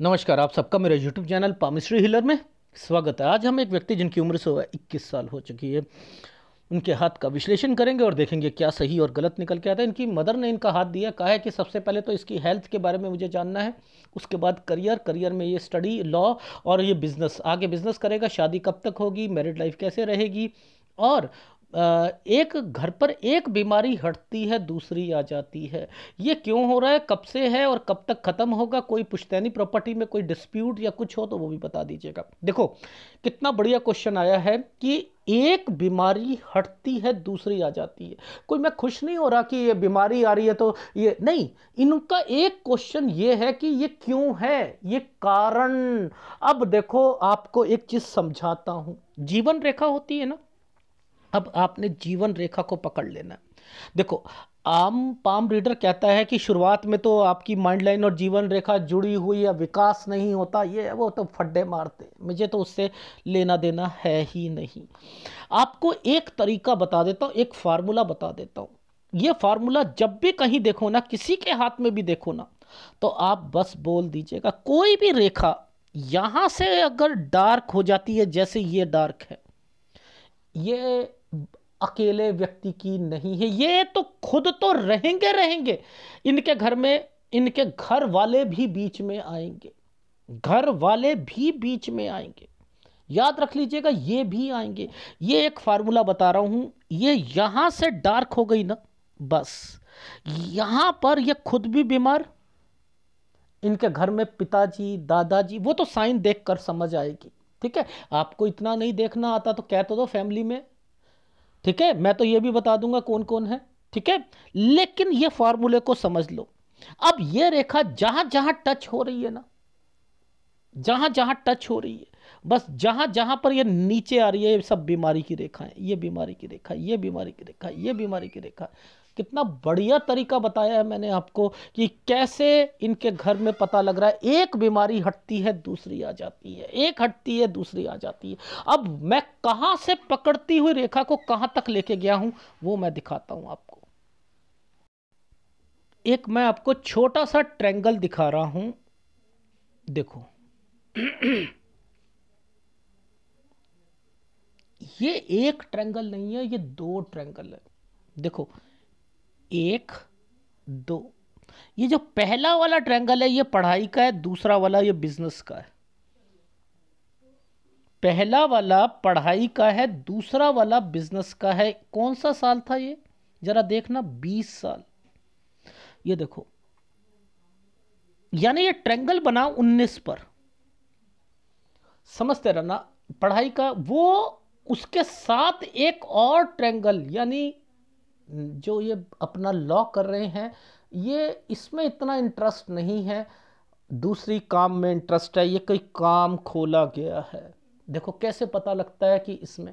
नमस्कार आप सबका मेरे यूट्यूब चैनल पामिश्री हिलर में स्वागत है आज हम एक व्यक्ति जिनकी उम्र सौ इक्कीस साल हो चुकी है उनके हाथ का विश्लेषण करेंगे और देखेंगे क्या सही और गलत निकल के आता है इनकी मदर ने इनका हाथ दिया कहा है कि सबसे पहले तो इसकी हेल्थ के बारे में मुझे जानना है उसके बाद करियर करियर में ये स्टडी लॉ और ये बिज़नेस आगे बिज़नेस करेगा शादी कब तक होगी मैरिड लाइफ कैसे रहेगी और एक घर पर एक बीमारी हटती है दूसरी आ जाती है ये क्यों हो रहा है कब से है और कब तक ख़त्म होगा कोई पुश्तैनी प्रॉपर्टी में कोई डिस्प्यूट या कुछ हो तो वो भी बता दीजिएगा देखो कितना बढ़िया क्वेश्चन आया है कि एक बीमारी हटती है दूसरी आ जाती है कोई मैं खुश नहीं हो रहा कि ये बीमारी आ रही है तो ये नहीं इनका एक क्वेश्चन ये है कि ये क्यों है ये कारण अब देखो आपको एक चीज़ समझाता हूँ जीवन रेखा होती है ना अब आपने जीवन रेखा को पकड़ लेना देखो आम पाम रीडर कहता है कि शुरुआत में तो आपकी माइंड लाइन और जीवन रेखा जुड़ी हुई या विकास नहीं होता ये वो तो फड्डे मारते मुझे तो उससे लेना देना है ही नहीं आपको एक तरीका बता देता हूँ एक फार्मूला बता देता हूँ ये फार्मूला जब भी कहीं देखो ना किसी के हाथ में भी देखो ना तो आप बस बोल दीजिएगा कोई भी रेखा यहाँ से अगर डार्क हो जाती है जैसे ये डार्क है ये अकेले व्यक्ति की नहीं है ये तो खुद तो रहेंगे रहेंगे इनके घर में इनके घर वाले भी बीच में आएंगे घर वाले भी बीच में आएंगे याद रख लीजिएगा ये भी आएंगे ये एक फार्मूला बता रहा हूं ये यहां से डार्क हो गई ना बस यहां पर ये खुद भी बीमार इनके घर में पिताजी दादाजी वो तो साइन देखकर समझ आएगी ठीक है आपको इतना नहीं देखना आता तो कह तो दो फैमिली में ठीक है मैं तो ये भी बता दूंगा कौन कौन है ठीक है लेकिन ये फॉर्मूले को समझ लो अब ये रेखा जहां जहां टच हो रही है ना जहां जहां टच हो रही है बस जहां जहां पर ये नीचे आ रही है ये सब बीमारी की रेखा है ये बीमारी की रेखा ये बीमारी की रेखा ये बीमारी की रेखा कितना बढ़िया तरीका बताया है मैंने आपको कि कैसे इनके घर में पता लग रहा है एक बीमारी हटती है दूसरी आ जाती है एक हटती है दूसरी आ जाती है अब मैं कहां से पकड़ती हुई रेखा को कहां तक लेके गया हूं वो मैं दिखाता हूं आपको एक मैं आपको छोटा सा ट्रेंगल दिखा रहा हूं देखो ये एक ट्रेंगल नहीं है ये दो ट्रेंगल है देखो एक दो ये जो पहला वाला ट्रेंगल है ये पढ़ाई का है दूसरा वाला ये बिजनेस का है पहला वाला पढ़ाई का है दूसरा वाला बिजनेस का है कौन सा साल था ये जरा देखना बीस साल ये देखो यानी ये ट्रेंगल बना उन्नीस पर समझते रहना पढ़ाई का वो उसके साथ एक और ट्रेंगल यानी जो ये अपना लॉ कर रहे हैं ये इसमें इतना इंटरेस्ट नहीं है दूसरी काम में इंटरेस्ट है ये कोई काम खोला गया है देखो कैसे पता लगता है कि इसमें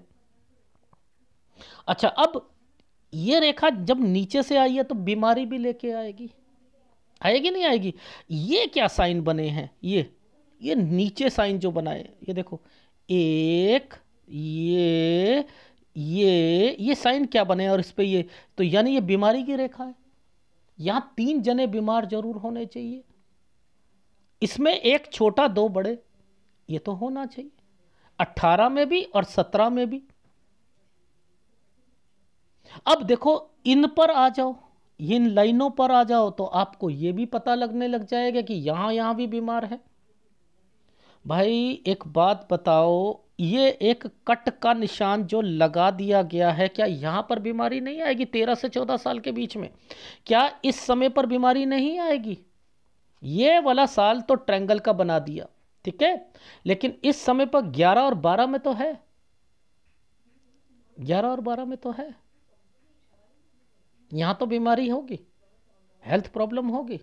अच्छा अब ये रेखा जब नीचे से आई है तो बीमारी भी लेके आएगी आएगी नहीं आएगी ये क्या साइन बने हैं ये ये नीचे साइन जो बनाए ये देखो एक ये ये ये साइन क्या बने और इस पर ये तो यानी ये बीमारी की रेखा है यहाँ तीन जने बीमार जरूर होने चाहिए इसमें एक छोटा दो बड़े ये तो होना चाहिए अट्ठारह में भी और सत्रह में भी अब देखो इन पर आ जाओ इन लाइनों पर आ जाओ तो आपको ये भी पता लगने लग जाएगा कि यहाँ यहाँ भी बीमार है भाई एक बात बताओ ये एक कट का निशान जो लगा दिया गया है क्या यहाँ पर बीमारी नहीं आएगी तेरह से चौदह साल के बीच में क्या इस समय पर बीमारी नहीं आएगी ये वाला साल तो ट्रेंगल का बना दिया ठीक है लेकिन इस समय पर ग्यारह और बारह में तो है ग्यारह और बारह में तो है यहाँ तो बीमारी होगी हेल्थ प्रॉब्लम होगी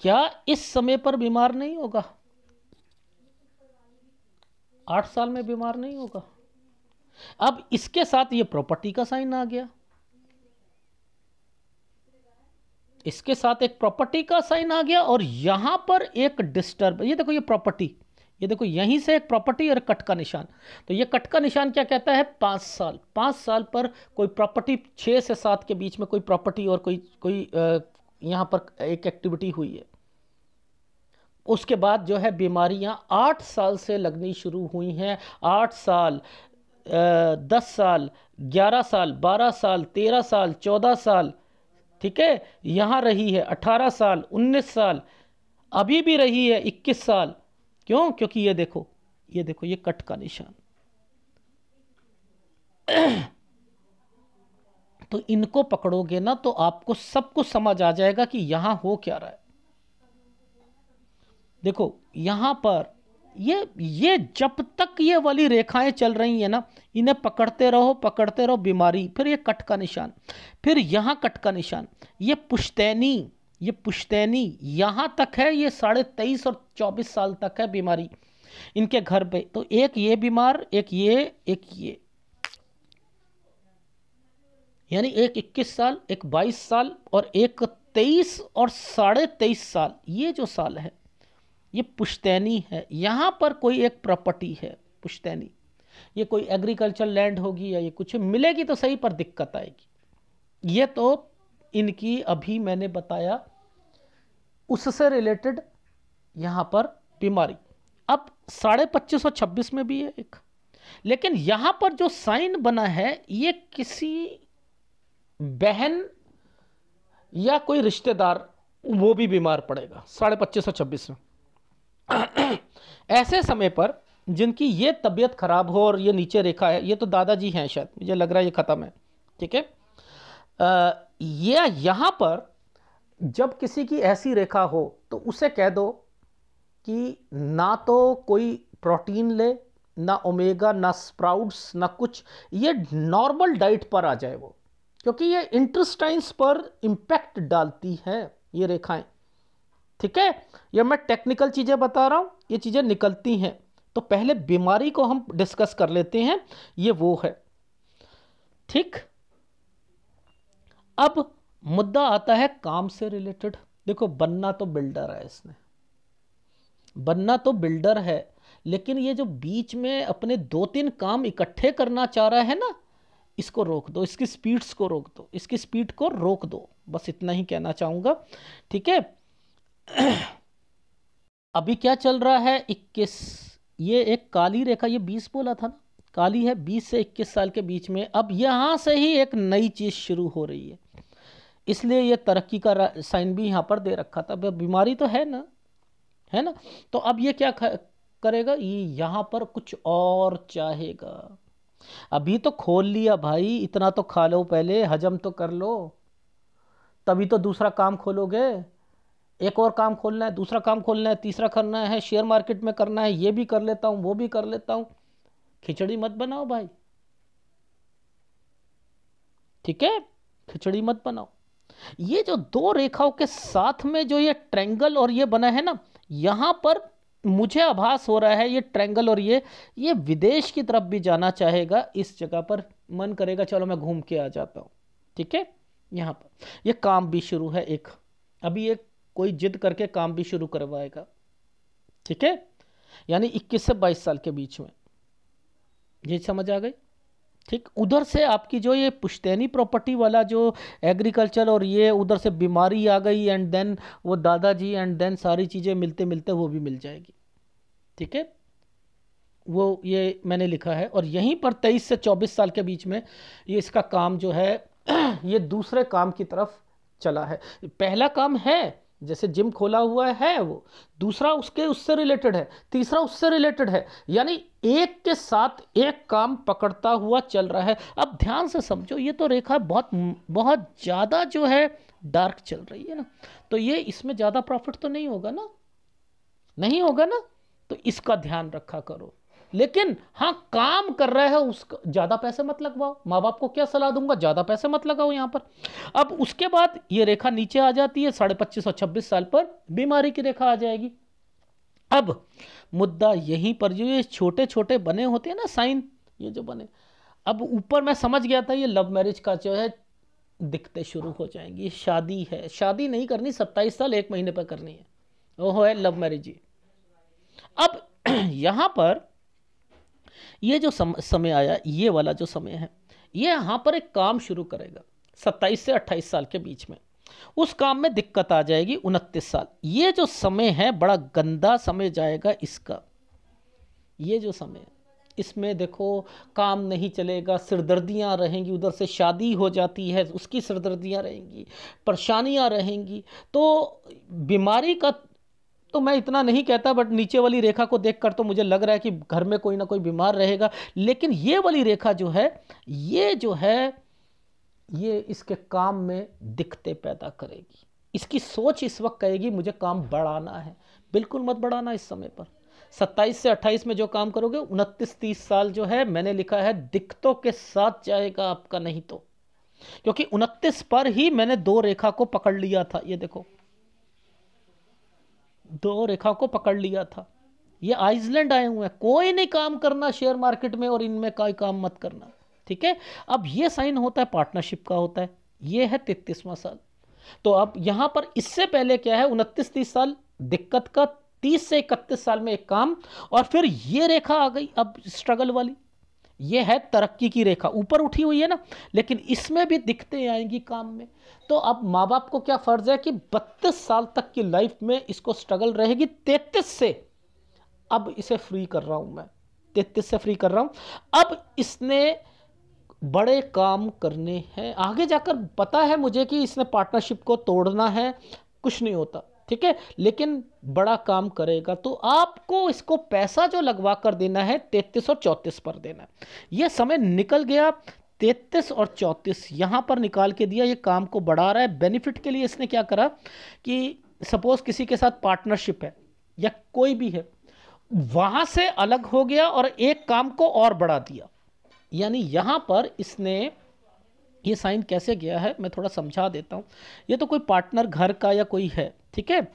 क्या इस समय पर बीमार नहीं होगा आठ साल में बीमार नहीं होगा अब इसके साथ ये प्रॉपर्टी का साइन आ गया इसके साथ एक प्रॉपर्टी का साइन आ गया और यहां पर एक डिस्टर्ब ये देखो ये प्रॉपर्टी ये देखो यहीं से एक प्रॉपर्टी और कट का निशान तो ये कट का निशान क्या कहता है पांच साल पांच साल पर कोई प्रॉपर्टी छह से सात के बीच में कोई प्रॉपर्टी और कोई कोई यहां पर एक एक्टिविटी हुई है उसके बाद जो है बीमारियां आठ साल से लगनी शुरू हुई हैं आठ साल दस साल ग्यारह साल बारह साल तेरह साल चौदह साल ठीक है यहाँ रही है अठारह साल उन्नीस साल अभी भी रही है इक्कीस साल क्यों क्योंकि ये देखो ये देखो ये कट का निशान तो इनको पकड़ोगे ना तो आपको सब कुछ समझ आ जाएगा कि यहाँ हो क्या रहा है देखो यहाँ पर ये ये जब तक ये वाली रेखाएं चल रही हैं ना इन्हें पकड़ते रहो पकड़ते रहो बीमारी फिर ये कट का निशान फिर यहाँ कट का निशान ये पुश्तैनी ये पुश्तैनी यहाँ तक है ये साढ़े तेईस और चौबीस साल तक है बीमारी इनके घर पे तो एक ये बीमार एक ये एक ये यानी एक 21 साल एक 22 साल और एक 23 और साढ़े तेईस साल ये जो साल है ये पुश्तैनी है यहाँ पर कोई एक प्रॉपर्टी है पुश्तैनी ये कोई एग्रीकल्चर लैंड होगी या ये कुछ मिलेगी तो सही पर दिक्कत आएगी ये तो इनकी अभी मैंने बताया उससे रिलेटेड यहाँ पर बीमारी अब साढ़े पच्चीस सौ छब्बीस में भी है एक लेकिन यहाँ पर जो साइन बना है ये किसी बहन या कोई रिश्तेदार वो भी बीमार पड़ेगा साढ़े पच्चीस सौ छब्बीस में ऐसे समय पर जिनकी ये तबीयत ख़राब हो और ये नीचे रेखा है ये तो दादाजी हैं शायद मुझे लग रहा है ये ख़त्म है ठीक है ये यहाँ पर जब किसी की ऐसी रेखा हो तो उसे कह दो कि ना तो कोई प्रोटीन ले ना ओमेगा ना स्प्राउट्स ना कुछ ये नॉर्मल डाइट पर आ जाए वो क्योंकि ये इंटरस्टाइंस पर इम्पैक्ट डालती हैं ये रेखाएं ठीक है ये मैं टेक्निकल चीज़ें बता रहा हूँ ये चीज़ें निकलती हैं तो पहले बीमारी को हम डिस्कस कर लेते हैं ये वो है ठीक अब मुद्दा आता है काम से रिलेटेड देखो बनना तो बिल्डर है इसने बनना तो बिल्डर है लेकिन ये जो बीच में अपने दो तीन काम इकट्ठे करना चाह रहा है ना इसको रोक दो इसकी स्पीड्स को रोक दो इसकी स्पीड को रोक दो बस इतना ही कहना चाहूंगा ठीक है अभी क्या चल रहा है 21 ये एक काली रेखा ये 20 बोला था ना काली है 20 से 21 साल के बीच में अब यहाँ से ही एक नई चीज़ शुरू हो रही है इसलिए ये तरक्की का साइन भी यहाँ पर दे रखा था बीमारी तो है ना है ना तो अब ये क्या करेगा ये यहाँ पर कुछ और चाहेगा अभी तो खोल लिया भाई इतना तो खा लो पहले हजम तो कर लो तभी तो दूसरा काम खोलोगे एक और काम खोलना है दूसरा काम खोलना है तीसरा करना है शेयर मार्केट में करना है ये भी कर लेता हूँ वो भी कर लेता हूँ खिचड़ी मत बनाओ भाई ठीक है खिचड़ी मत बनाओ ये जो दो रेखाओं के साथ में जो ये ट्रेंगल और ये बना है ना यहाँ पर मुझे आभास हो रहा है ये ट्रेंगल और ये ये विदेश की तरफ भी जाना चाहेगा इस जगह पर मन करेगा चलो मैं घूम के आ जाता हूँ ठीक है यहाँ पर ये काम भी शुरू है एक अभी एक कोई जिद करके काम भी शुरू करवाएगा ठीक है यानी 21 से 22 साल के बीच में ये समझ आ गई ठीक उधर से आपकी जो ये पुश्तैनी प्रॉपर्टी वाला जो एग्रीकल्चर और ये उधर से बीमारी आ गई एंड देन वो दादाजी एंड देन सारी चीज़ें मिलते मिलते वो भी मिल जाएगी ठीक है वो ये मैंने लिखा है और यहीं पर तेईस से चौबीस साल के बीच में ये इसका काम जो है ये दूसरे काम की तरफ चला है पहला काम है जैसे जिम खोला हुआ है वो दूसरा उसके उससे रिलेटेड है तीसरा उससे रिलेटेड है यानी एक के साथ एक काम पकड़ता हुआ चल रहा है अब ध्यान से समझो ये तो रेखा बहुत बहुत ज़्यादा जो है डार्क चल रही है ना तो ये इसमें ज़्यादा प्रॉफिट तो नहीं होगा ना नहीं होगा ना तो इसका ध्यान रखा करो लेकिन हाँ काम कर रहा है उसका ज़्यादा पैसे मत लगवाओ माँ बाप को क्या सलाह दूंगा ज़्यादा पैसे मत लगाओ यहाँ पर अब उसके बाद ये रेखा नीचे आ जाती है साढ़े पच्चीस और छब्बीस साल पर बीमारी की रेखा आ जाएगी अब मुद्दा यहीं पर जो ये छोटे छोटे बने होते हैं ना साइन ये जो बने अब ऊपर मैं समझ गया था ये लव मैरिज का जो है दिखते शुरू हो जाएंगी शादी है शादी नहीं करनी सत्ताईस साल एक महीने पर करनी है वो है लव मैरिज ही अब यहां पर ये जो सम, समय आया ये वाला जो समय है ये यहाँ पर एक काम शुरू करेगा सत्ताईस से अट्ठाईस साल के बीच में उस काम में दिक्कत आ जाएगी उनतीस साल ये जो समय है बड़ा गंदा समय जाएगा इसका ये जो समय है इसमें देखो काम नहीं चलेगा सिरदर्दियाँ रहेंगी उधर से शादी हो जाती है उसकी सिरदर्दियाँ रहेंगी परेशानियाँ रहेंगी तो बीमारी का तो मैं इतना नहीं कहता बट नीचे वाली रेखा को देखकर तो मुझे लग रहा है कि घर में कोई ना कोई बीमार रहेगा लेकिन ये वाली रेखा जो है ये जो है ये इसके काम में दिखते पैदा करेगी इसकी सोच इस वक्त कहेगी मुझे काम बढ़ाना है बिल्कुल मत बढ़ाना इस समय पर 27 से 28 में जो काम करोगे 29 30 साल जो है मैंने लिखा है दिक्कतों के साथ जाएगा आपका नहीं तो क्योंकि 29 पर ही मैंने दो रेखा को पकड़ लिया था ये देखो दो रेखा को पकड़ लिया था ये आइसलैंड आए हुए हैं कोई नहीं काम करना शेयर मार्केट में और इनमें कोई काम मत करना ठीक है अब ये साइन होता है पार्टनरशिप का होता है ये है तेतीसवां साल तो अब यहां पर इससे पहले क्या है उनतीस तीस साल दिक्कत का तीस से इकतीस साल में एक काम और फिर ये रेखा आ गई अब स्ट्रगल वाली ये है तरक्की की रेखा ऊपर उठी हुई है ना लेकिन इसमें भी दिखते आएंगी काम में तो अब माँ बाप को क्या फ़र्ज़ है कि बत्तीस साल तक की लाइफ में इसको स्ट्रगल रहेगी तैतीस से अब इसे फ्री कर रहा हूँ मैं तैतीस से फ्री कर रहा हूँ अब इसने बड़े काम करने हैं आगे जाकर पता है मुझे कि इसने पार्टनरशिप को तोड़ना है कुछ नहीं होता ठीक है लेकिन बड़ा काम करेगा तो आपको इसको पैसा जो लगवा कर देना है तैतीस और चौंतीस पर देना है समय निकल गया तैतीस और चौंतीस यहाँ पर निकाल के दिया ये काम को बढ़ा रहा है बेनिफिट के लिए इसने क्या करा कि सपोज किसी के साथ पार्टनरशिप है या कोई भी है वहाँ से अलग हो गया और एक काम को और बढ़ा दिया यानी यहाँ पर इसने ये साइन कैसे गया है मैं थोड़ा समझा देता हूँ ये तो कोई पार्टनर घर का या कोई है ठीक है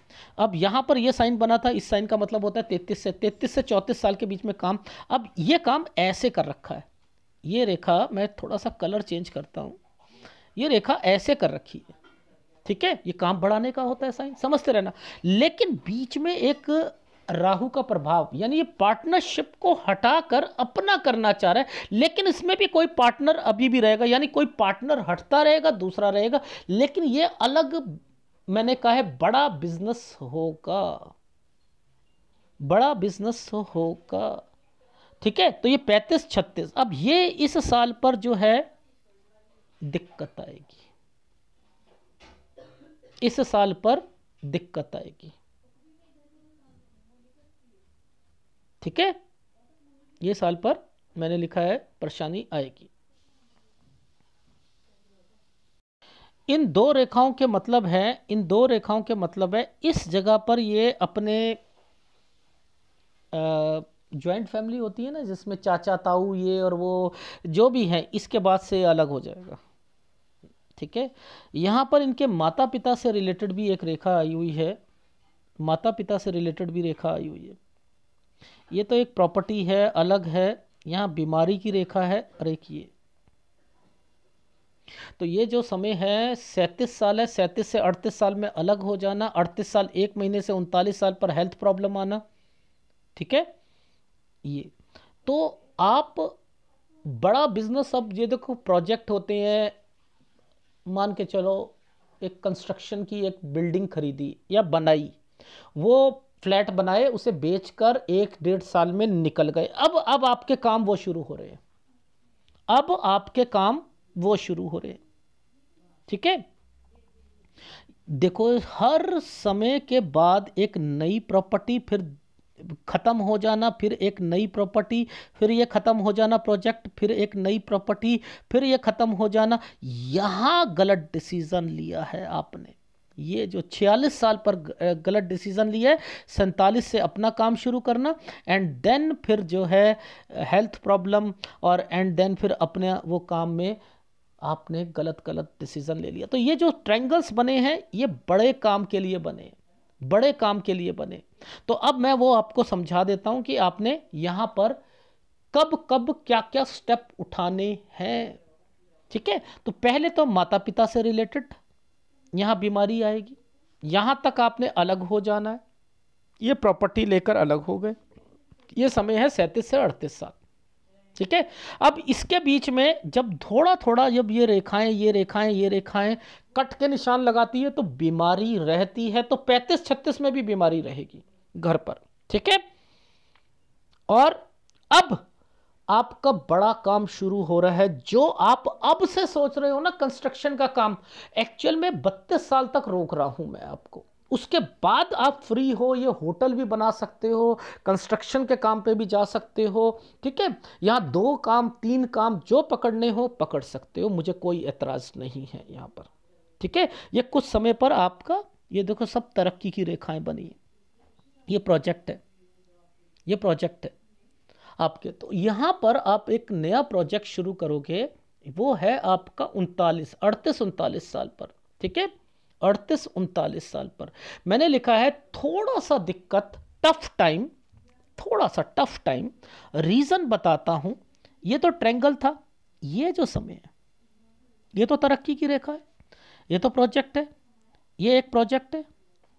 अब यहाँ पर ये साइन बना था इस साइन का मतलब होता है तैतीस से तैतीस से चौंतीस साल के बीच में काम अब ये काम ऐसे कर रखा है ये रेखा मैं थोड़ा सा कलर चेंज करता हूँ ये रेखा ऐसे कर रखी है ठीक है ये काम बढ़ाने का होता है साइन समझते रहना लेकिन बीच में एक राहु का प्रभाव यानी ये पार्टनरशिप को हटाकर अपना करना चाह रहा है लेकिन इसमें भी कोई पार्टनर अभी भी रहेगा यानी कोई पार्टनर हटता रहेगा दूसरा रहेगा लेकिन ये अलग मैंने कहा है बड़ा बिजनेस होगा बड़ा बिजनेस होगा ठीक है तो ये पैंतीस छत्तीस अब ये इस साल पर जो है दिक्कत आएगी इस साल पर दिक्कत आएगी ठीक है ये साल पर मैंने लिखा है परेशानी आएगी इन दो रेखाओं के मतलब है इन दो रेखाओं के मतलब है इस जगह पर ये अपने ज्वाइंट फैमिली होती है ना जिसमें चाचा ताऊ ये और वो जो भी हैं इसके बाद से अलग हो जाएगा ठीक है यहाँ पर इनके माता पिता से रिलेटेड भी एक रेखा आई हुई है माता पिता से रिलेटेड भी रेखा आई हुई है ये तो एक प्रॉपर्टी है अलग है यहाँ बीमारी की रेखा है अरे ये तो ये जो समय है सैंतीस साल है सैंतीस से अड़तीस साल में अलग हो जाना अड़तीस साल एक महीने से उनतालीस साल पर हेल्थ प्रॉब्लम आना ठीक है ये तो आप बड़ा बिजनेस अब ये देखो प्रोजेक्ट होते हैं मान के चलो एक कंस्ट्रक्शन की एक बिल्डिंग खरीदी या बनाई वो फ्लैट बनाए उसे बेचकर एक डेढ़ साल में निकल गए अब अब आपके काम वो शुरू हो रहे हैं अब आपके काम वो शुरू हो रहे हैं ठीक है देखो हर समय के बाद एक नई प्रॉपर्टी फिर ख़त्म हो जाना फिर एक नई प्रॉपर्टी फिर ये ख़त्म हो जाना प्रोजेक्ट फिर एक नई प्रॉपर्टी फिर ये ख़त्म हो जाना यहाँ गलत डिसीज़न लिया है आपने ये जो 46 साल पर गलत डिसीज़न है सैंतालीस से अपना काम शुरू करना एंड देन फिर जो है हेल्थ प्रॉब्लम और एंड देन फिर अपने वो काम में आपने गलत गलत डिसीज़न ले लिया तो ये जो ट्रैंगल्स बने हैं ये बड़े काम के लिए बने बड़े काम के लिए बने तो अब मैं वो आपको समझा देता हूं कि आपने यहां पर कब कब क्या क्या स्टेप उठाने हैं ठीक है तो पहले तो माता पिता से रिलेटेड यहाँ बीमारी आएगी यहाँ तक आपने अलग हो जाना है ये प्रॉपर्टी लेकर अलग हो गए ये समय है सैंतीस से अड़तीस साल ठीक है अब इसके बीच में जब थोड़ा थोड़ा जब ये रेखाएं ये रेखाएं ये रेखाएं कट के निशान लगाती है तो बीमारी रहती है तो पैंतीस छत्तीस में भी बीमारी रहेगी घर पर ठीक है और अब आपका बड़ा काम शुरू हो रहा है जो आप अब से सोच रहे हो ना कंस्ट्रक्शन का काम एक्चुअल में बत्तीस साल तक रोक रहा हूं मैं आपको उसके बाद आप फ्री हो ये होटल भी बना सकते हो कंस्ट्रक्शन के काम पे भी जा सकते हो ठीक है यहाँ दो काम तीन काम जो पकड़ने हो पकड़ सकते हो मुझे कोई एतराज़ नहीं है यहाँ पर ठीक है ये कुछ समय पर आपका ये देखो सब तरक्की की रेखाएं बनी है ये प्रोजेक्ट है ये प्रोजेक्ट है आपके तो यहाँ पर आप एक नया प्रोजेक्ट शुरू करोगे वो है आपका उनतालीस अड़तीस उनतालीस साल पर ठीक है अड़तीस उनतालीस साल पर मैंने लिखा है थोड़ा सा दिक्कत टफ टाइम थोड़ा सा टफ टाइम रीज़न बताता हूँ ये तो ट्रेंगल था ये जो समय है ये तो तरक्की की रेखा है ये तो प्रोजेक्ट है ये एक प्रोजेक्ट है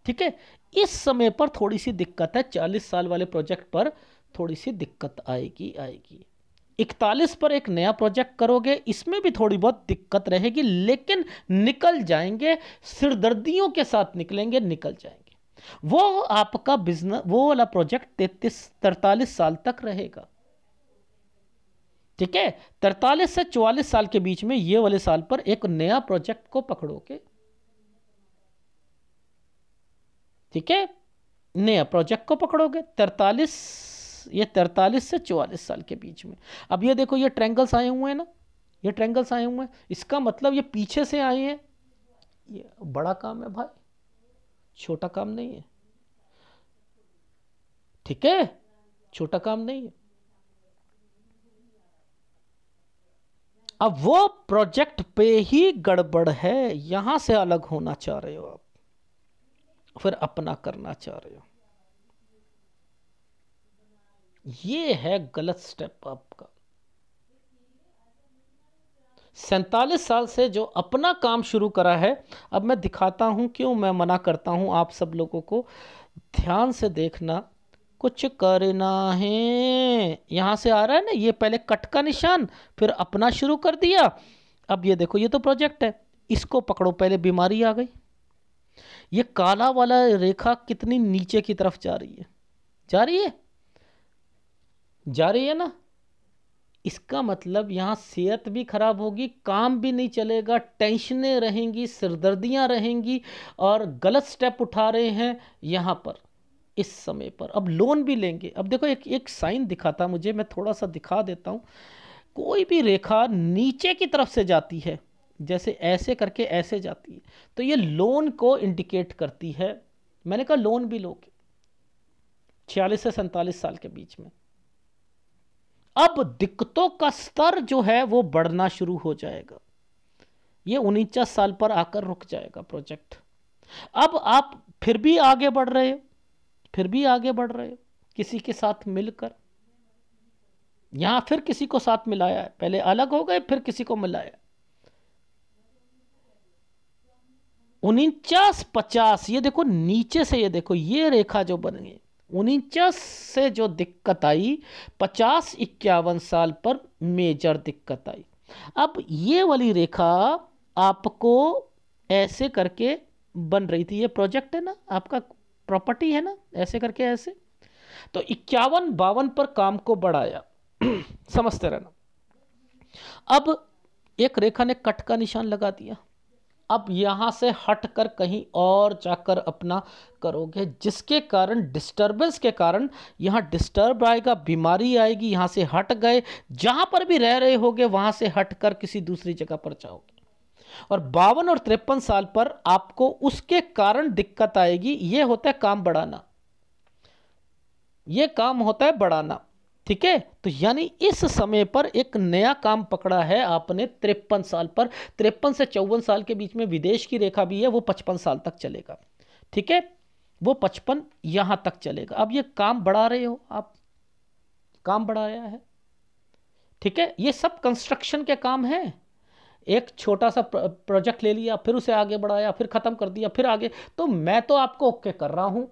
ठीक है इस समय पर थोड़ी सी दिक्कत है चालीस साल वाले प्रोजेक्ट पर थोड़ी सी दिक्कत आएगी आएगी इकतालीस पर एक नया प्रोजेक्ट करोगे इसमें भी थोड़ी बहुत दिक्कत रहेगी लेकिन निकल जाएंगे सिरदर्दियों के साथ निकलेंगे निकल जाएंगे वो आपका बिजनेस वो वाला प्रोजेक्ट तैतीस तरतालीस साल तक रहेगा ठीक है तरतालीस से चौवालीस साल के बीच में ये वाले साल पर एक नया प्रोजेक्ट को पकड़ोगे ठीक है नया प्रोजेक्ट को पकड़ोगे तरतालीस ये तरतालीस से चौवालीस साल के बीच में अब ये देखो ये ट्रैंगल्स आए हुए हैं ना ये ट्रैंगल्स आए हुए हैं इसका मतलब ये पीछे से आए हैं ये बड़ा काम है भाई छोटा काम नहीं है ठीक है छोटा काम नहीं है अब वो प्रोजेक्ट पे ही गड़बड़ है यहां से अलग होना चाह रहे हो आप फिर अपना करना चाह रहे हो ये है गलत स्टेप आपका सैतालीस साल से जो अपना काम शुरू करा है अब मैं दिखाता हूं क्यों मैं मना करता हूं आप सब लोगों को ध्यान से देखना कुछ करना है यहां से आ रहा है ना ये पहले कट का निशान फिर अपना शुरू कर दिया अब ये देखो ये तो प्रोजेक्ट है इसको पकड़ो पहले बीमारी आ गई ये काला वाला रेखा कितनी नीचे की तरफ जा रही है जा रही है जा रही है ना इसका मतलब यहाँ सेहत भी ख़राब होगी काम भी नहीं चलेगा टेंशनें रहेंगी सिरदर्दियाँ रहेंगी और गलत स्टेप उठा रहे हैं यहाँ पर इस समय पर अब लोन भी लेंगे अब देखो एक एक साइन दिखाता मुझे मैं थोड़ा सा दिखा देता हूँ कोई भी रेखा नीचे की तरफ से जाती है जैसे ऐसे करके ऐसे जाती है तो ये लोन को इंडिकेट करती है मैंने कहा लोन भी लोगे छियालीस से सैंतालीस साल के बीच में अब दिक्कतों का स्तर जो है वो बढ़ना शुरू हो जाएगा ये उनचास साल पर आकर रुक जाएगा प्रोजेक्ट अब आप फिर भी आगे बढ़ रहे हो फिर भी आगे बढ़ रहे हो किसी के साथ मिलकर यहां फिर किसी को साथ मिलाया है पहले अलग हो गए फिर किसी को मिलाया उनचास पचास ये देखो नीचे से ये देखो ये रेखा जो बन गई उनचास से जो दिक्कत आई पचास इक्यावन साल पर मेजर दिक्कत आई अब ये वाली रेखा आपको ऐसे करके बन रही थी ये प्रोजेक्ट है ना आपका प्रॉपर्टी है ना ऐसे करके ऐसे तो इक्यावन बावन पर काम को बढ़ाया समझते रहना अब एक रेखा ने कट का निशान लगा दिया आप यहाँ से हट कर कहीं और जाकर अपना करोगे जिसके कारण डिस्टरबेंस के कारण यहाँ डिस्टर्ब आएगा बीमारी आएगी यहाँ से हट गए जहाँ पर भी रह रहे होगे वहाँ से हट कर किसी दूसरी जगह पर जाओगे और बावन और तिरपन साल पर आपको उसके कारण दिक्कत आएगी ये होता है काम बढ़ाना ये काम होता है बढ़ाना ठीक है तो यानी इस समय पर एक नया काम पकड़ा है आपने तिरपन साल पर तिरपन से चौवन साल के बीच में विदेश की रेखा भी है वो पचपन साल तक चलेगा ठीक है वो पचपन यहां तक चलेगा अब ये काम बढ़ा रहे हो आप काम बढ़ाया है ठीक है ये सब कंस्ट्रक्शन के काम है एक छोटा सा प्रोजेक्ट ले लिया फिर उसे आगे बढ़ाया फिर ख़त्म कर दिया फिर आगे तो मैं तो आपको ओके कर रहा हूं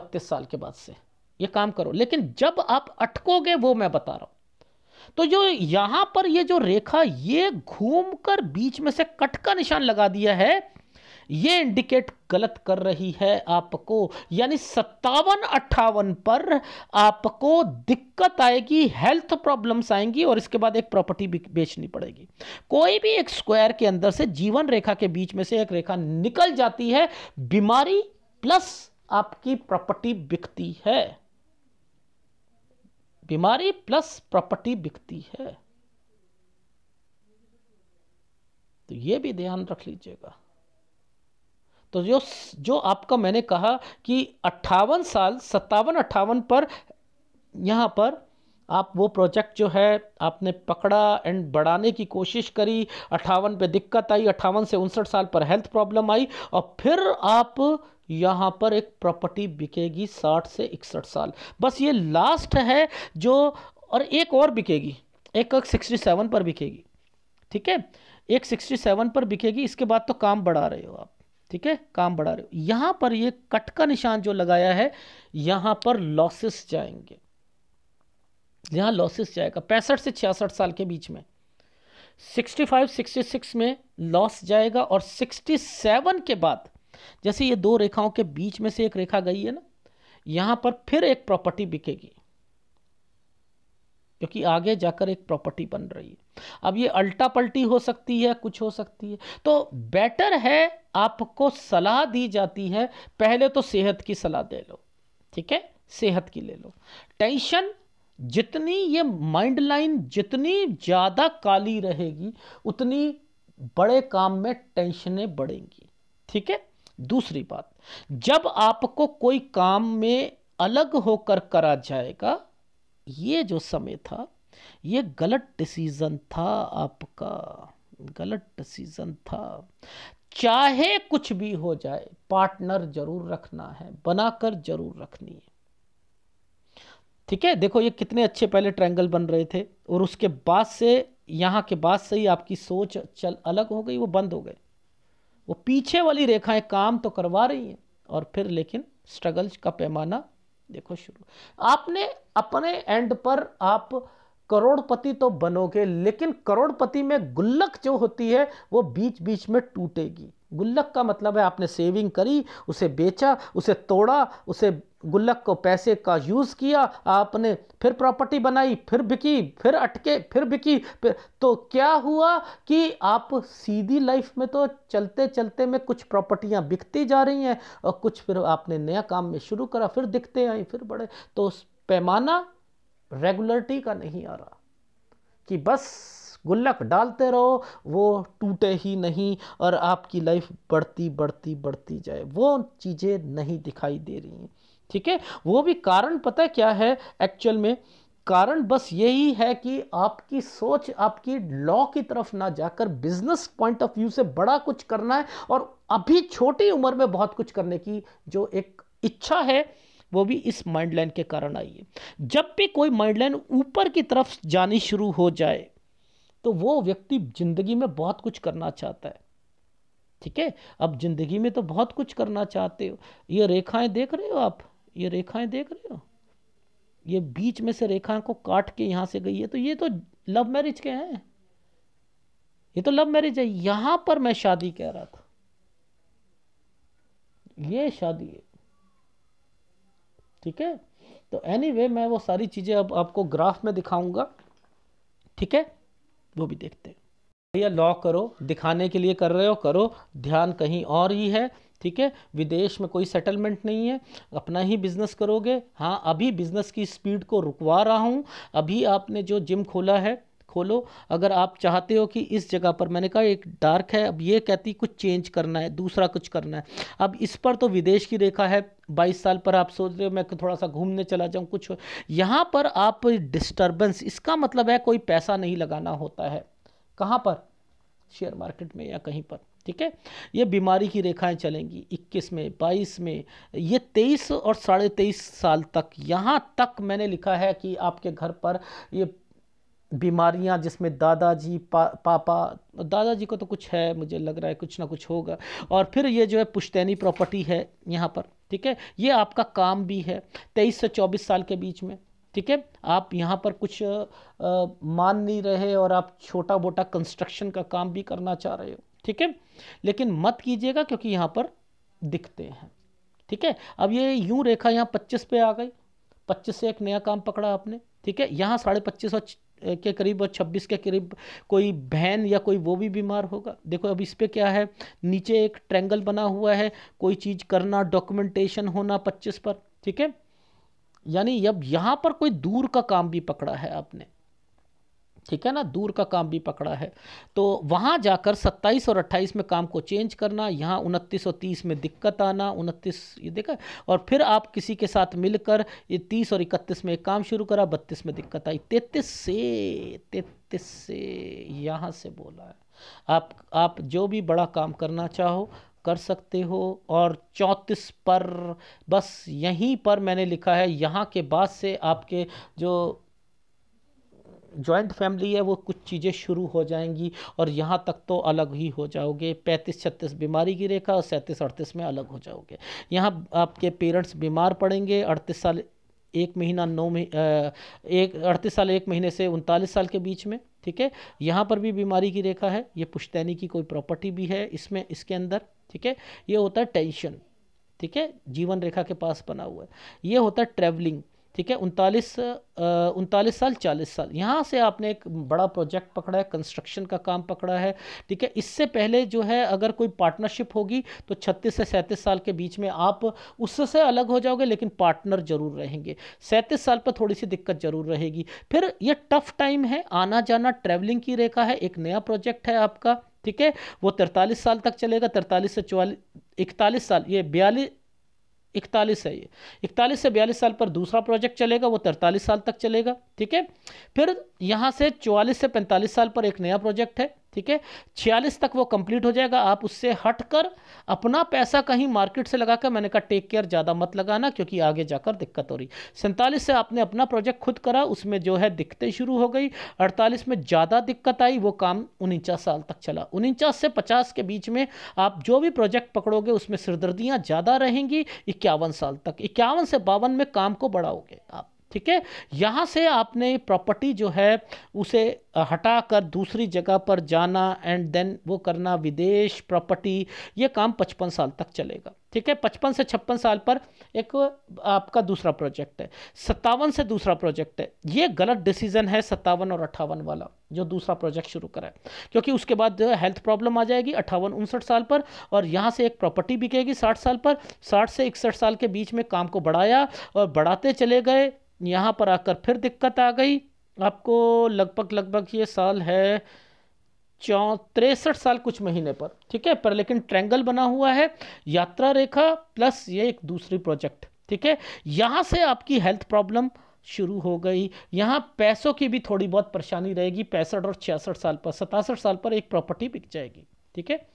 बत्तीस साल के बाद से ये काम करो लेकिन जब आप अटकोगे वो मैं बता रहा हूं तो जो यहां पर ये जो रेखा ये घूमकर बीच में से कट का निशान लगा दिया है ये इंडिकेट गलत कर रही है आपको यानी सत्तावन अट्ठावन पर आपको दिक्कत आएगी हेल्थ प्रॉब्लम्स आएंगी और इसके बाद एक प्रॉपर्टी बेचनी पड़ेगी कोई भी एक स्क्वायर के अंदर से जीवन रेखा के बीच में से एक रेखा निकल जाती है बीमारी प्लस आपकी प्रॉपर्टी बिकती है बीमारी प्लस प्रॉपर्टी बिकती है तो ये भी ध्यान रख लीजिएगा तो जो जो आपका मैंने कहा कि अट्ठावन साल सत्तावन अट्ठावन पर यहां पर आप वो प्रोजेक्ट जो है आपने पकड़ा एंड बढ़ाने की कोशिश करी अट्ठावन पे दिक्कत आई अट्ठावन से उनसठ साल पर हेल्थ प्रॉब्लम आई और फिर आप यहाँ पर एक प्रॉपर्टी बिकेगी साठ से इकसठ साल बस ये लास्ट है जो और एक और बिकेगी एक सिक्सटी सेवन पर बिकेगी ठीक है एक सिक्सटी सेवन पर बिकेगी इसके बाद तो काम बढ़ा रहे हो आप ठीक है काम बढ़ा रहे हो यहाँ पर ये कट का निशान जो लगाया है यहाँ पर लॉसेस जाएंगे यहाँ लॉसेस जाएगा पैंसठ से छियासठ साल के बीच में 65, 66 में लॉस जाएगा और 67 के बाद जैसे ये दो रेखाओं के बीच में से एक रेखा गई है ना यहाँ पर फिर एक प्रॉपर्टी बिकेगी क्योंकि आगे जाकर एक प्रॉपर्टी बन रही है अब ये अल्टा पल्टी हो सकती है कुछ हो सकती है तो बेटर है आपको सलाह दी जाती है पहले तो सेहत की सलाह दे लो ठीक है सेहत की ले लो टेंशन जितनी ये माइंड लाइन जितनी ज़्यादा काली रहेगी उतनी बड़े काम में टेंशनें बढ़ेंगी ठीक है दूसरी बात जब आपको कोई काम में अलग होकर करा जाएगा ये जो समय था ये गलत डिसीजन था आपका गलत डिसीजन था चाहे कुछ भी हो जाए पार्टनर जरूर रखना है बनाकर जरूर रखनी है ठीक है देखो ये कितने अच्छे पहले ट्रायंगल बन रहे थे और उसके बाद से यहाँ के बाद से ही आपकी सोच चल अलग हो गई वो बंद हो गए वो पीछे वाली रेखाएं काम तो करवा रही हैं और फिर लेकिन स्ट्रगल का पैमाना देखो शुरू आपने अपने एंड पर आप करोड़पति तो बनोगे लेकिन करोड़पति में गुल्लक जो होती है वो बीच बीच में टूटेगी गुल्लक का मतलब है आपने सेविंग करी उसे बेचा उसे तोड़ा उसे गुल्लक को पैसे का यूज़ किया आपने फिर प्रॉपर्टी बनाई फिर बिकी फिर अटके फिर बिकी फिर तो क्या हुआ कि आप सीधी लाइफ में तो चलते चलते में कुछ प्रॉपर्टियाँ बिकती जा रही हैं और कुछ फिर आपने नया काम में शुरू करा फिर दिखते आए फिर बड़े तो पैमाना रेगुलरिटी का नहीं आ रहा कि बस गुल्लक डालते रहो वो टूटे ही नहीं और आपकी लाइफ बढ़ती बढ़ती बढ़ती जाए वो चीज़ें नहीं दिखाई दे रही हैं ठीक है वो भी कारण पता है क्या है एक्चुअल में कारण बस यही है कि आपकी सोच आपकी लॉ की तरफ ना जाकर बिजनेस पॉइंट ऑफ व्यू से बड़ा कुछ करना है और अभी छोटी उम्र में बहुत कुछ करने की जो एक इच्छा है वो भी इस माइंड लाइन के कारण आई है जब भी कोई माइंड लाइन ऊपर की तरफ जानी शुरू हो जाए तो वो व्यक्ति जिंदगी में बहुत कुछ करना चाहता है ठीक है अब जिंदगी में तो बहुत कुछ करना चाहते हो ये रेखाएं देख रहे हो आप ये रेखाएं देख रहे हो ये बीच में से रेखा को काट के यहां से गई है तो ये तो लव मैरिज के हैं ये तो लव मैरिज है यहां पर मैं शादी कह रहा था ये शादी है ठीक है तो एनी anyway, मैं वो सारी चीज़ें अब आपको ग्राफ में दिखाऊंगा ठीक है वो भी देखते हैं भैया लॉ करो दिखाने के लिए कर रहे हो करो ध्यान कहीं और ही है ठीक है विदेश में कोई सेटलमेंट नहीं है अपना ही बिज़नेस करोगे हाँ अभी बिज़नेस की स्पीड को रुकवा रहा हूँ अभी आपने जो जिम खोला है खोलो अगर आप चाहते हो कि इस जगह पर मैंने कहा एक डार्क है अब ये कहती कुछ चेंज करना है दूसरा कुछ करना है अब इस पर तो विदेश की रेखा है 22 साल पर आप सोच रहे हो मैं थोड़ा सा घूमने चला जाऊँ कुछ यहाँ पर आप डिस्टर्बेंस इसका मतलब है कोई पैसा नहीं लगाना होता है कहाँ पर शेयर मार्केट में या कहीं पर ठीक है ये बीमारी की रेखाएं चलेंगी 21 में 22 में ये 23 और साढ़े तेईस साल तक यहाँ तक मैंने लिखा है कि आपके घर पर ये बीमारियां जिसमें दादाजी पा, पापा दादाजी को तो कुछ है मुझे लग रहा है कुछ ना कुछ होगा और फिर ये जो है पुश्तैनी प्रॉपर्टी है यहाँ पर ठीक है ये आपका काम भी है तेईस से चौबीस साल के बीच में ठीक है आप यहाँ पर कुछ आ, मान नहीं रहे और आप छोटा मोटा कंस्ट्रक्शन का काम भी करना चाह रहे हो ठीक है लेकिन मत कीजिएगा क्योंकि यहाँ पर दिखते हैं ठीक है अब ये यूं रेखा यहाँ पच्चीस पे आ गई पच्चीस से एक नया काम पकड़ा आपने ठीक है यहाँ साढ़े पच्चीस और के करीब और छब्बीस के करीब कोई बहन या कोई वो भी बीमार होगा देखो अब इस पर क्या है नीचे एक ट्रैंगल बना हुआ है कोई चीज़ करना डॉक्यूमेंटेशन होना पच्चीस पर ठीक है यानी अब यहाँ पर कोई दूर का काम भी पकड़ा है आपने ठीक है ना दूर का काम भी पकड़ा है तो वहाँ जाकर 27 और 28 में काम को चेंज करना यहाँ 29 और 30 में दिक्कत आना 29 ये देखा और फिर आप किसी के साथ मिलकर ये 30 और 31 में एक काम शुरू करा 32 में दिक्कत आई 33 से 33 से यहाँ से बोला है आप आप जो भी बड़ा काम करना चाहो कर सकते हो और चौंतीस पर बस यहीं पर मैंने लिखा है यहाँ के बाद से आपके जो जॉइंट फैमिली है वो कुछ चीज़ें शुरू हो जाएंगी और यहाँ तक तो अलग ही हो जाओगे पैंतीस छत्तीस बीमारी की रेखा और सैंतीस अड़तीस में अलग हो जाओगे यहाँ आपके पेरेंट्स बीमार पड़ेंगे अड़तीस साल एक महीना नौ महीने एक अड़तीस साल एक महीने से उनतालीस साल के बीच में ठीक है यहाँ पर भी बीमारी की रेखा है ये पुश्तैनी की कोई प्रॉपर्टी भी है इसमें इसके अंदर ठीक है ये होता है टेंशन ठीक है जीवन रेखा के पास बना हुआ है ये होता है ट्रैवलिंग ठीक है उनतालीस उनतालीस साल चालीस साल यहाँ से आपने एक बड़ा प्रोजेक्ट पकड़ा है कंस्ट्रक्शन का काम पकड़ा है ठीक है इससे पहले जो है अगर कोई पार्टनरशिप होगी तो छत्तीस से सैंतीस साल के बीच में आप उससे अलग हो जाओगे लेकिन पार्टनर जरूर रहेंगे सैंतीस साल पर थोड़ी सी दिक्कत जरूर रहेगी फिर यह टफ टाइम है आना जाना ट्रैवलिंग की रेखा है एक नया प्रोजेक्ट है आपका ठीक है वो तिरतालीस साल तक चलेगा तिरतालीस से चौवालीस इकतालीस साल ये बयालीस इकतालीस है ये इकतालीस से बयालीस साल पर दूसरा प्रोजेक्ट चलेगा वो तरतालीस साल तक चलेगा ठीक है फिर यहाँ से चौवालीस से पैंतालीस साल पर एक नया प्रोजेक्ट है ठीक है छियालीस तक वो कंप्लीट हो जाएगा आप उससे हटकर अपना पैसा कहीं मार्केट से लगा कर मैंने कहा टेक केयर ज़्यादा मत लगाना क्योंकि आगे जाकर दिक्कत हो रही सैंतालीस से आपने अपना प्रोजेक्ट खुद करा उसमें जो है दिक्कतें शुरू हो गई अड़तालीस में ज़्यादा दिक्कत आई वो काम उनचास साल तक चला उनचास से पचास के बीच में आप जो भी प्रोजेक्ट पकड़ोगे उसमें सिरदर्दियाँ ज़्यादा रहेंगी इक्यावन साल तक इक्यावन से बावन में काम को बढ़ाओगे आप ठीक है यहाँ से आपने प्रॉपर्टी जो है उसे हटा कर दूसरी जगह पर जाना एंड देन वो करना विदेश प्रॉपर्टी ये काम पचपन साल तक चलेगा ठीक है पचपन से छप्पन साल पर एक आपका दूसरा प्रोजेक्ट है सत्तावन से दूसरा प्रोजेक्ट है ये गलत डिसीजन है सत्तावन और अट्ठावन वाला जो दूसरा प्रोजेक्ट शुरू करा है क्योंकि उसके बाद हेल्थ प्रॉब्लम आ जाएगी अट्ठावन उनसठ साल पर और यहाँ से एक प्रॉपर्टी बिकेगी साठ साल पर साठ से इकसठ साल के बीच में काम को बढ़ाया और बढ़ाते चले गए यहाँ पर आकर फिर दिक्कत आ गई आपको लगभग लगभग ये साल है चौ तिरसठ साल कुछ महीने पर ठीक है पर लेकिन ट्रेंगल बना हुआ है यात्रा रेखा प्लस ये एक दूसरी प्रोजेक्ट ठीक है यहाँ से आपकी हेल्थ प्रॉब्लम शुरू हो गई यहाँ पैसों की भी थोड़ी बहुत परेशानी रहेगी पैंसठ और छियासठ साल पर सतासठ साल पर एक प्रॉपर्टी बिक जाएगी ठीक है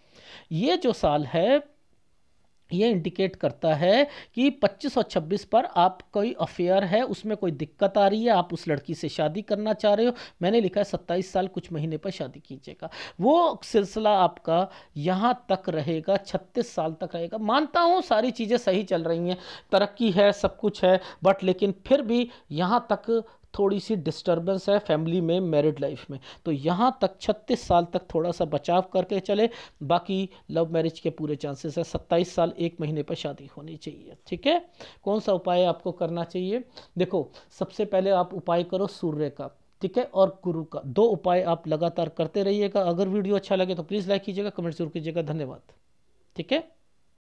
ये जो साल है ये इंडिकेट करता है कि 25 और 26 पर आप कोई अफेयर है उसमें कोई दिक्कत आ रही है आप उस लड़की से शादी करना चाह रहे हो मैंने लिखा है 27 साल कुछ महीने पर शादी कीजिएगा वो सिलसिला आपका यहाँ तक रहेगा 36 साल तक रहेगा मानता हूँ सारी चीज़ें सही चल रही हैं तरक्की है सब कुछ है बट लेकिन फिर भी यहाँ तक थोड़ी सी डिस्टर्बेंस है फैमिली में मैरिड लाइफ में तो यहाँ तक 36 साल तक थोड़ा सा बचाव करके चले बाकी लव मैरिज के पूरे चांसेस है 27 साल एक महीने पर शादी होनी चाहिए ठीक है कौन सा उपाय आपको करना चाहिए देखो सबसे पहले आप उपाय करो सूर्य का ठीक है और गुरु का दो उपाय आप लगातार करते रहिएगा अगर वीडियो अच्छा लगे तो प्लीज़ लाइक कीजिएगा कमेंट जरूर कीजिएगा धन्यवाद ठीक है